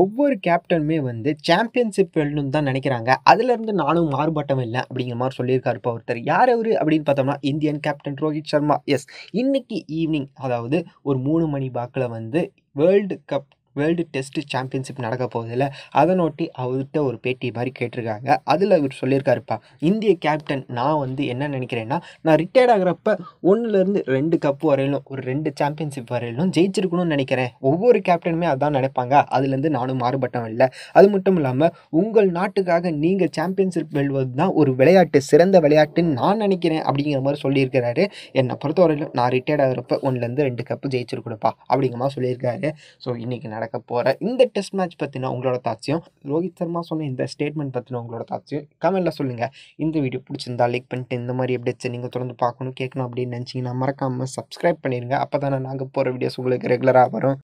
ஒவ்வொரு கேப்டனுமே வந்து சாம்பியன்ஷிப் வேணும்னு தான் நினைக்கிறாங்க அதுலேருந்து நானும் மாறுபட்டம் இல்லை அப்படிங்கிற மாதிரி சொல்லியிருக்காரு இப்போ ஒருத்தர் யார் அவர் அப்படின்னு பார்த்தோம்னா Indian captain Rohit Sharma S இன்னைக்கு ஈவினிங் அதாவது ஒரு மூணு மணி பாக்கில் வந்து world cup world test championship நடக்க போகுதுல்ல அதை நோட்டி அவர்கிட்ட ஒரு பேட்டி மாதிரி கேட்டிருக்காங்க அதில் அவர் சொல்லியிருக்காருப்பா இந்திய கேப்டன் நான் வந்து என்ன நினைக்கிறேன்னா நான் ரிட்டையர்ட் ஆகிறப்ப ஒன்றுலேருந்து ரெண்டு கப் வரையிலும் ஒரு ரெண்டு சாம்பியன்ஷிப் வரையிலும் ஜெயிச்சிருக்கணும்னு நினைக்கிறேன் ஒவ்வொரு கேப்டனுமே அதான் நினைப்பாங்க அதுலேருந்து நானும் மாறுபட்டவன் இல்லை அது மட்டும் இல்லாமல் உங்கள் நாட்டுக்காக நீங்கள் சாம்பியன்ஷிப் வெல்வது தான் ஒரு விளையாட்டு சிறந்த விளையாட்டுன்னு நான் நினைக்கிறேன் அப்படிங்கிற மாதிரி சொல்லியிருக்கிறாரு என்னை பொறுத்தவரையிலும் நான் ரிட்டையர்ட் ஆகிறப்ப ஒன்றுலேருந்து ரெண்டு கப்பு ஜெயிச்சிருக்கணும்ப்பா அப்படிங்கிற மாதிரி சொல்லியிருக்காரு ஸோ இன்றைக்கி நட நடக்க போகிற இந்த டெஸ்ட் மேட்ச் பற்றின உங்களோட தாட்சியும் ரோஹித் சர்மா சொன்ன இந்த ஸ்டேட்மெண்ட் பற்றின உங்களோட தாட்சியும் கமெண்ட்டில் சொல்லுங்கள் இந்த வீடியோ பிடிச்சிருந்தா லைக் பண்ணிட்டு இந்த மாதிரி அப்டேட்ஸை நீங்கள் தொடர்ந்து பார்க்கணும் கேட்கணும் அப்படின்னு நினச்சிங்கன்னா மறக்காமல் சப்ஸ்கிரைப் பண்ணிடுங்க அப்போ தானே நாங்கள் போகிற வீடியோஸ் உங்களுக்கு ரெகுலராக வரும்